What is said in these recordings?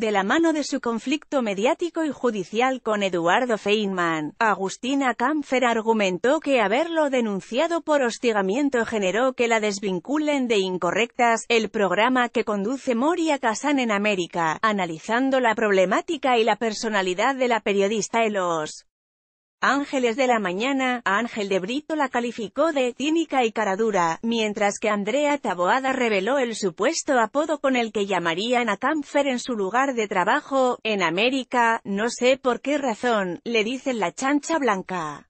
de la mano de su conflicto mediático y judicial con Eduardo Feynman, Agustina Kampfer argumentó que haberlo denunciado por hostigamiento generó que la desvinculen de Incorrectas, el programa que conduce Moria Kazan en América, analizando la problemática y la personalidad de la periodista Elos. Ángeles de la Mañana, Ángel de Brito la calificó de «cínica y caradura, mientras que Andrea Taboada reveló el supuesto apodo con el que llamarían a Camfer en su lugar de trabajo, en América, no sé por qué razón, le dicen la chancha blanca.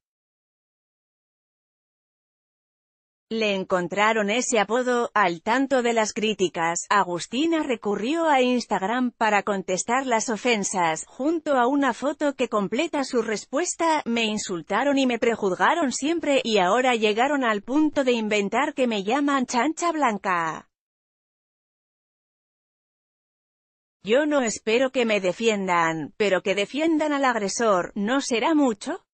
le encontraron ese apodo, al tanto de las críticas, Agustina recurrió a Instagram para contestar las ofensas, junto a una foto que completa su respuesta, me insultaron y me prejuzgaron siempre, y ahora llegaron al punto de inventar que me llaman chancha blanca. Yo no espero que me defiendan, pero que defiendan al agresor, ¿no será mucho?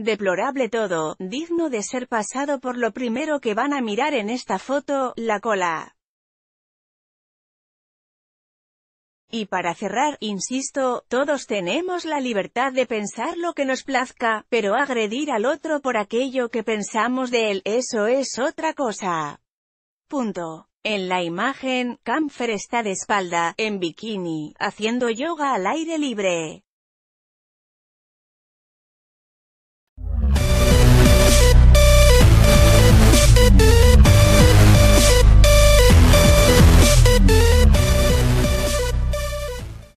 Deplorable todo, digno de ser pasado por lo primero que van a mirar en esta foto, la cola. Y para cerrar, insisto, todos tenemos la libertad de pensar lo que nos plazca, pero agredir al otro por aquello que pensamos de él, eso es otra cosa. Punto. En la imagen, Camfer está de espalda, en bikini, haciendo yoga al aire libre.